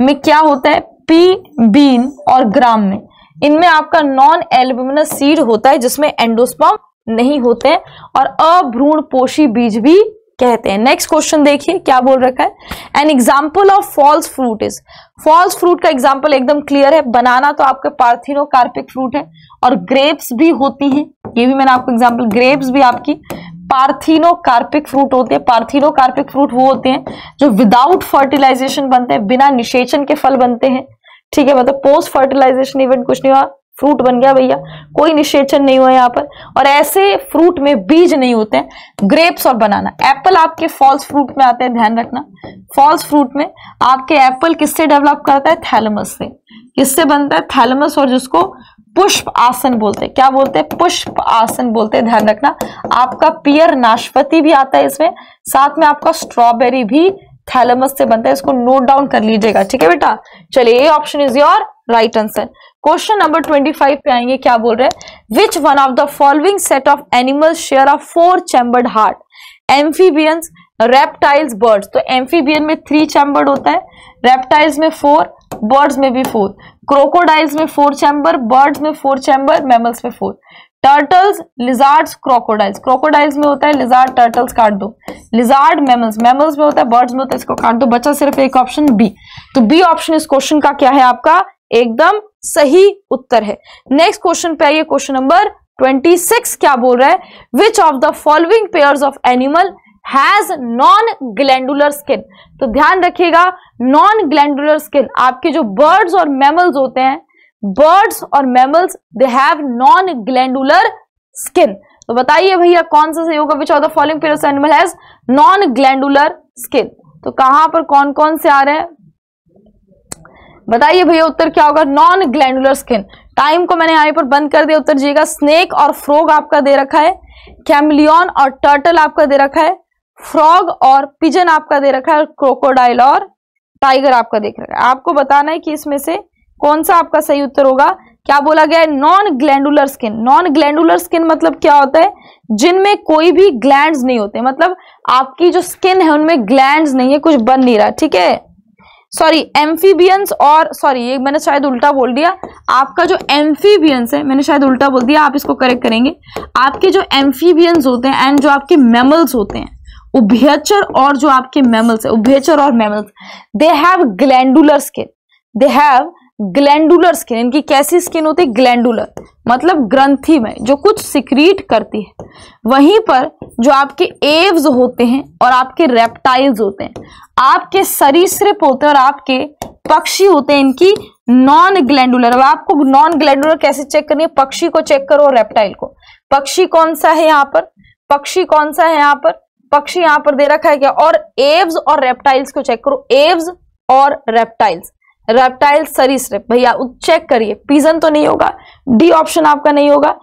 में क्या होता है पी बीन और ग्राम में इनमें आपका नॉन एल्बुमिनस सीड होता है जिसमें एंडोस्पम नहीं होते हैं और अभ्रूण पोषी बीज भी कहते हैं नेक्स्ट क्वेश्चन देखिए क्या बोल रखा है an example of false fruit is false fruit का एग्जाम्पल एकदम क्लियर है बनाना तो आपके पार्थिनो कार्पिक फ्रूट है और ग्रेप्स भी होती हैं ये भी मैंने आपको एग्जाम्पल ग्रेप्स भी आपकी पार्थिनोकार्पिक फ्रूट होते हैं पार्थिनोकार्पिक फ्रूट वो होते हैं जो विदाउट फर्टिलाइजेशन बनते हैं बिना निषेचन के फल बनते हैं ठीक है मतलब पोस्ट फर्टिलाइजेशन इवेंट कुछ नहीं हुआ फ्रूट बन गया भैया कोई निषेचन नहीं हुआ यहाँ पर और ऐसे फ्रूट में बीज नहीं होते हैं ग्रेप्स और बनाना एप्पल आपके फॉल्स फ्रूट में आते हैं ध्यान रखना फॉल्स फ्रूट में आपके एप्पल किससे डेवलप करता है थैलमस से इससे बनता है थैलमस और जिसको पुष्प आसन बोलते हैं क्या बोलते हैं पुष्प आसन बोलते हैं ध्यान रखना आपका पियर नाशपति भी आता है इसमें साथ में आपका स्ट्रॉबेरी भी थैलमस से बनता है इसको नोट डाउन कर लीजिएगा ठीक है बेटा चलिए ये option is your right answer question number twenty five पे आएंगे क्या बोल रहे हैं which one of the following set of animal share of four chambered heart amphibians reptiles birds तो एम्फीबियन में थ्री चैम्बर होता है रेप्टाइल्स में फोर बर्ड्स में भी फोर क्रोकोडाइल्स में फोर चैम्बर बर्ड्स में फोर चैम्बर मैमल्स में four turtles lizards crocodiles crocodiles में होता है लिजार्ड टर्टल्स काट दो लिजार्ड मैमल्स मैमल्स में होता है बर्ड्स में होता है इसको काट दो बच्चा सिर्फ एक ऑप्शन बी तो बी ऑप्शन इस क्वेश्चन का क्या है आपका एकदम सही उत्तर है नेक्स्ट क्वेश्चन पे आइए क्वेश्चन नंबर 26 क्या बोल रहा है which of the following pairs of animal has non glandular skin तो ध्यान रखिएगा नॉन ग्लैंडुलर स्किन आपके जो बर्ड्स और मैमल्स होते हैं बर्ड्स और mammals they have non glandular skin तो बताइए भैया कौन सा सही होगा which of the following pairs animal has non glandular skin तो कहां पर कौन कौन से आ रहे हैं बताइए भैया उत्तर क्या होगा नॉन ग्लैंडुलर स्किन टाइम को मैंने यहाँ पर बंद कर दिया उत्तर जीएगा स्नेक और फ्रोग आपका दे रखा है कैमलियन और टर्टल आपका दे रखा है फ्रॉग और पिजन आपका दे रखा है क्रोकोडाइल और टाइगर आपका देख रखा है आपको बताना है कि इसमें से कौन सा आपका सही उत्तर होगा क्या बोला गया है non glandular skin non glandular skin मतलब क्या होता है जिनमें कोई भी ग्लैंड नहीं होते मतलब आपकी जो स्किन है उनमें ग्लैंड नहीं है कुछ बन नहीं रहा ठीक है सॉरी एम्फीबियंस और सॉरी ये मैंने शायद उल्टा बोल दिया आपका जो एम्फीबियंस है मैंने शायद उल्टा बोल दिया आप इसको करेक्ट करेंगे आपके जो एम्फीबियंस होते हैं एंड जो आपके मेमल्स होते हैं उभयचर और जो आपके मैमल्स है उभयचर और mammals they have glandular skin they have glandular skin इनकी कैसी स्किन होती है ग्लैंडुलर मतलब ग्रंथि में जो कुछ सिक्रीट करती है वहीं पर जो आपके एव्स होते हैं और आपके रेप्टाइल्स होते हैं आपके सरीसृप होते हैं और आपके पक्षी होते हैं इनकी नॉन ग्लैंडुलर अब आपको नॉन ग्लैंडुलर कैसे चेक करनी है पक्षी को चेक करो रेप्टाइल को पक्षी कौन सा है यहाँ पर पक्षी कौन सा है यहाँ पर पक्षी यहां पर दे रखा है क्या और एव्स और रेप्टाइल्स को चेक करो एव्स और रेप्टाइल्स रेप्टाइल सरीसृप भैया चेक करिए पीजन तो नहीं होगा डी ऑप्शन आपका नहीं होगा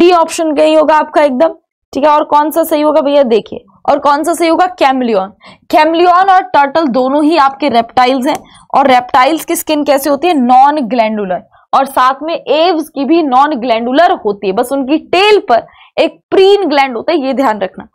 डी ऑप्शन कहीं होगा आपका एकदम ठीक है और कौन सा सही होगा भैया देखिए और कौन सा सही होगा कैमलियन कैमलियन और टर्टल दोनों ही आपके रेप्टाइल्स हैं और रेप्टाइल्स की स्किन कैसे होती है नॉन ग्लैंडुलर और साथ में एव्स की भी नॉन ग्लैंडुलर होती है बस उनकी टेल पर एक प्रीन ग्लैंड होता है ये ध्यान रखना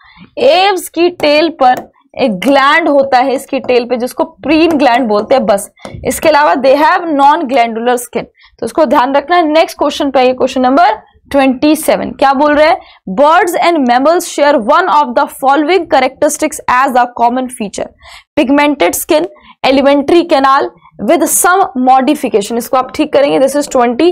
एव्स की टेल पर एक ग्लैंड होता है इसकी टेल पे जिसको प्रीन ग्लैंड बोलते हैं बस इसके अलावा they have non glandular skin तो इसको ध्यान रखना नेक्स्ट क्वेश्चन पे क्वेश्चन नंबर 27 क्या बोल रहे हैं birds and mammals share one of the following characteristics as a common feature pigmented skin alimentary canal with some modification इसको आप ठीक करेंगे दिस इज 27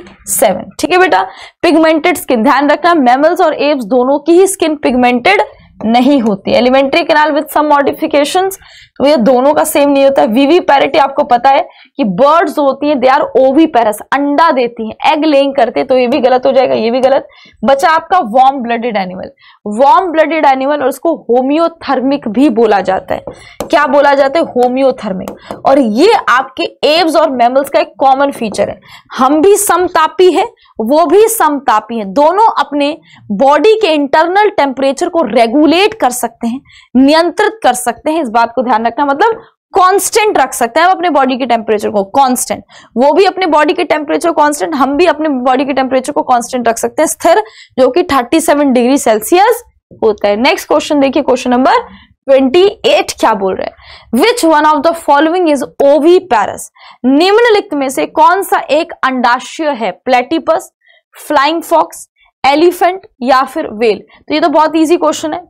ठीक है बेटा पिगमेंटेड स्किन ध्यान रखना मेमल्स और एब्स दोनों की ही स्किन पिगमेंटेड नहीं होती alimentary canal with some modifications तो ये दोनों का सेम नहीं होता है वीवी पैरिटी आपको पता है कि बर्ड्स होती हैं दे आर ओवी पैरस अंडा देती हैं एग लेइंग करते तो ये भी गलत हो जाएगा ये भी गलत बचा आपका warm blooded animal warm blooded animal और उसको होमियोथर्मिक भी बोला जाता है क्या बोला जाता है होम्योथर्मिक और ये आपके एव्स और मेमल्स का एक कॉमन फीचर है हम भी समतापी है वो भी समतापी है दोनों अपने बॉडी के इंटरनल टेम्परेचर को रेगुलेट कर सकते हैं नियंत्रित कर सकते हैं इस बात को ध्यान रखना मतलब कांस्टेंट रख सकते हैं अपने बॉडी के टेम्परेचर को कांस्टेंट वो भी अपने बॉडी के टेम्परेचर कांस्टेंट हम भी अपने बॉडी के टेम्परेचर को कांस्टेंट रख सकते हैं स्थिर जो कि 37 डिग्री सेल्सियस होता है नेक्स्ट क्वेश्चन देखिए क्वेश्चन नंबर 28 क्या बोल रहे हैं which one of the following is oviparous निम्नलिखित में से कौन सा एक अंडाशय है प्लेटिपस फ्लाइंग फॉक्स एलिफेंट या फिर वेल तो ये तो बहुत इजी क्वेश्चन है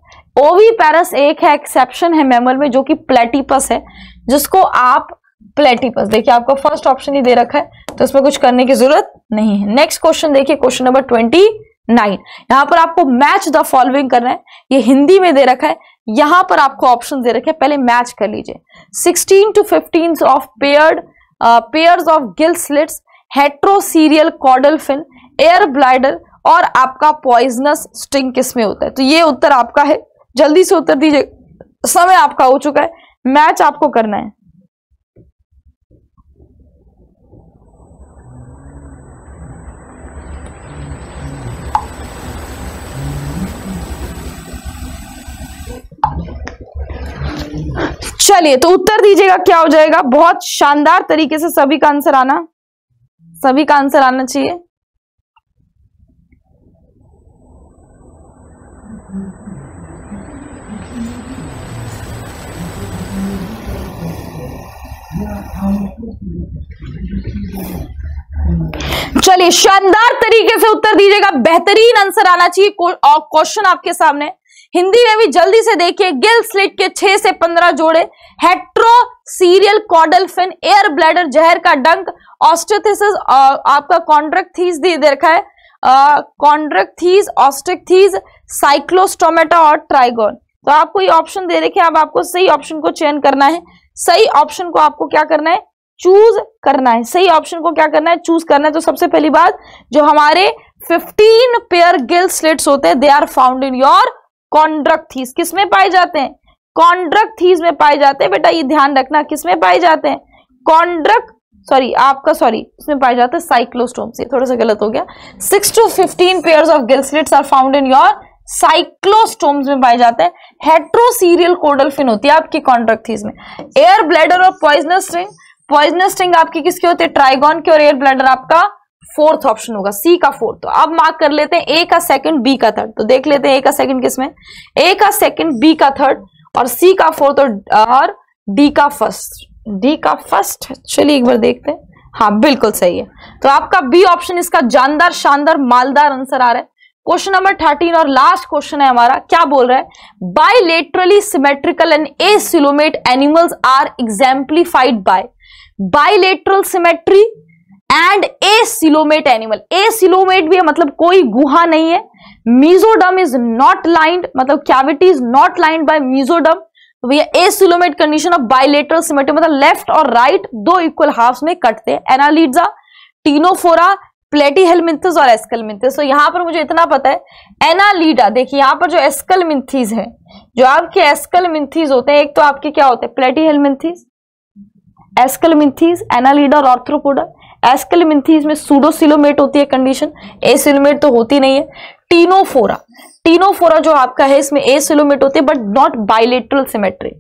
ओवी पैरस एक है एक्सेप्शन है मेमल में जो कि प्लेटिपस है जिसको आप प्लेटिपस देखिए आपको फर्स्ट ऑप्शन ही दे रखा है तो इसमें कुछ करने की जरूरत नहीं है नेक्स्ट क्वेश्चन देखिए क्वेश्चन नंबर ट्वेंटी नाइन यहां पर आपको मैच द फॉलोइंग करना है ये हिंदी में दे रखा है यहां पर आपको ऑप्शन दे रखे हैं पहले मैच कर लीजिए sixteen to fifteen of paired pair of gill slits heterocercal caudal fin air bladder और आपका पॉइजनस स्टिंग किसमें होता है तो ये उत्तर आपका है जल्दी से उत्तर दीजिए समय आपका हो चुका है मैच आपको करना है चलिए तो उत्तर दीजिएगा क्या हो जाएगा बहुत शानदार तरीके से सभी का आंसर आना सभी का आंसर आना चाहिए चलिए शानदार तरीके से उत्तर दीजिएगा बेहतरीन आंसर आना चाहिए क्वेश्चन आपके सामने हिंदी में भी जल्दी से देखिए गिल स्लिट के 6 से 15 जोड़े heterocercal caudal fin air bladder जहर का डंक ऑस्टिथिस आपका कॉन्ड्रक्थीज दे रखा है कॉन्ड्रक्थीज ऑस्टिकथीज साइक्लोस्टोमेटा और ट्राइगोन तो आपको ये ऑप्शन दे रखे हैं अब आपको सही ऑप्शन को चयन करना है सही ऑप्शन को आपको क्या करना है चूज करना है सही ऑप्शन को क्या करना है चूज करना है तो सबसे पहली बात जो हमारे 15 पेयर गिल स्लिट्स होते हैं they are found in your Chondrichthyes किस में पाए जाते हैं कॉन्ड्रक्थीज में पाए जाते हैं बेटा ये ध्यान रखना किस में पाए जाते हैं कॉन्ड्रक्ट सॉरी आपका सॉरी इसमें पाया जाता है साइक्लोस्टोम से थोड़ा सा गलत हो गया six to fifteen pair of gill slits are found in your cyclostomes में पाए जाते हैं हेट्रोसीरियल कोडलफिन होती है आपकी कॉन्ट्रैक्ट इसमें एयर ब्लैडर और पॉइजनस स्ट्रिंग पॉइजनस स्ट्रिंग आपकी किसके होते हैं ट्राइगॉन के और एयर ब्लैडर आपका फोर्थ ऑप्शन होगा सी का फोर्थ तो अब मार्क कर लेते हैं ए का सेकंड बी का थर्ड तो देख लेते हैं ए का सेकंड किसमें ए का सेकंड बी का थर्ड और सी का फोर्थ और डी का फर्स्ट डी का फर्स्ट चलिए एक बार देखते हैं हाँ बिल्कुल सही है तो आपका बी ऑप्शन इसका जानदार शानदार मालदार आंसर आ रहा है क्वेश्चन नंबर थर्टीन और लास्ट क्वेश्चन है हमारा क्या बोल रहा है bilaterally symmetrical and acoelomate animals are exemplified by bilateral symmetry and acoelomate animal acoelomate भी है मतलब कोई गुहा नहीं है मीजोडम इज नॉट लाइंड मतलब cavity is not lined by mesoderm भैया acoelomate condition of bilateral symmetry मतलब लेफ्ट और राइट right, दो इक्वल हाफ में कटते हैं एनालीड्सा टीनोफोरा प्लेटी हेलमिंथिस और एस्कलमिंथिस तो यहाँ पर मुझे इतना पता है एनालीडा देखिए यहाँ पर जो एस्कलमिंथिस है जो आपके एस्कलमिंथिस होते हैं एक तो आपके क्या होते हैं प्लेटी हेलमिंथिस एस्कलमिंथिस एनालीडा और ऑर्थ्रोपोडा एस्कलमिंथिस में सूडोसिलोमेट होती है कंडीशन एसिलोमेट तो होती नहीं है टीनोफोरा टीनोफोरा जो आपका है इसमें एसिलोमेट होती है but not bilateral symmetry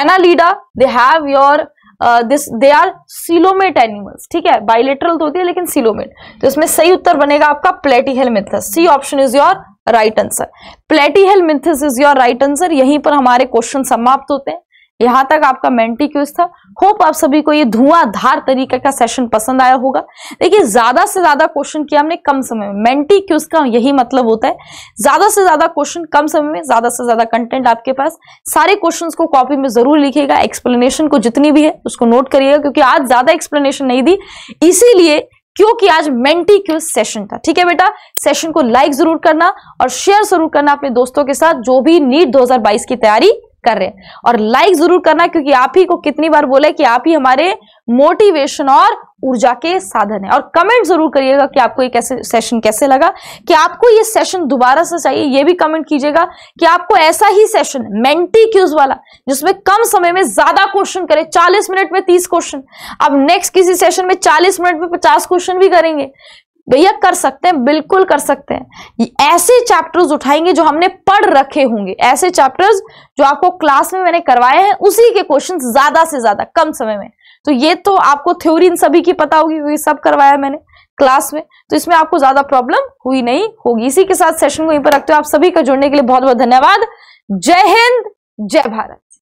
Annelida they have your this they are coelomate animals ठीक है बाइलेटरल तो होती है लेकिन सिलोमेट तो इसमें सही उत्तर बनेगा आपका Platyhelminthes C option is your right answer Platyhelminthes is your right answer यहीं पर हमारे क्वेश्चन समाप्त होते हैं यहां तक आपका मेंटी क्यूज था होप आप सभी को ये धुआंधार तरीके का सेशन पसंद आया होगा देखिए ज्यादा से ज्यादा क्वेश्चन किया हमने कम समय में मेंटी क्यूज का यही मतलब होता है ज्यादा से ज्यादा क्वेश्चन कम समय में ज्यादा से ज्यादा कंटेंट आपके पास सारे क्वेश्चन को कॉपी में जरूर लिखेगा एक्सप्लेनेशन को जितनी भी है उसको नोट करिएगा क्योंकि आज ज्यादा एक्सप्लेनेशन नहीं दी इसीलिए क्योंकि आज मेंटी क्यूज सेशन था ठीक है बेटा सेशन को लाइक जरूर करना और शेयर जरूर करना अपने दोस्तों के साथ जो भी नीट दो की तैयारी कर रहे हैं और लाइक जरूर करना क्योंकि आप ही को कितनी बार बोले कि आप ही हमारे मोटिवेशन और ऊर्जा के साधन है और कमेंट जरूर करिएगा कि आपको ये कैसे सेशन कैसे लगा कि आपको ये सेशन दोबारा से चाहिए ये भी कमेंट कीजिएगा कि आपको ऐसा ही सेशन मेंटी क्यूज वाला जिसमें कम समय में ज्यादा क्वेश्चन करें 40 मिनट में 30 क्वेश्चन अब नेक्स्ट किसी सेशन में 40 मिनट में 50 क्वेश्चन भी करेंगे भैया कर सकते हैं बिल्कुल कर सकते हैं ऐसे चैप्टर्स उठाएंगे जो हमने पढ़ रखे होंगे ऐसे चैप्टर्स जो आपको क्लास में मैंने करवाए हैं उसी के क्वेश्चन ज्यादा से ज्यादा कम समय में तो ये तो आपको थ्योरी इन सभी की पता होगी क्योंकि सब करवाया मैंने क्लास में तो इसमें आपको ज्यादा प्रॉब्लम हुई नहीं होगी इसी के साथ सेशन को यहीं पर रखते हो आप सभी का जुड़ने के लिए बहुत बहुत धन्यवाद जय हिंद जय भारत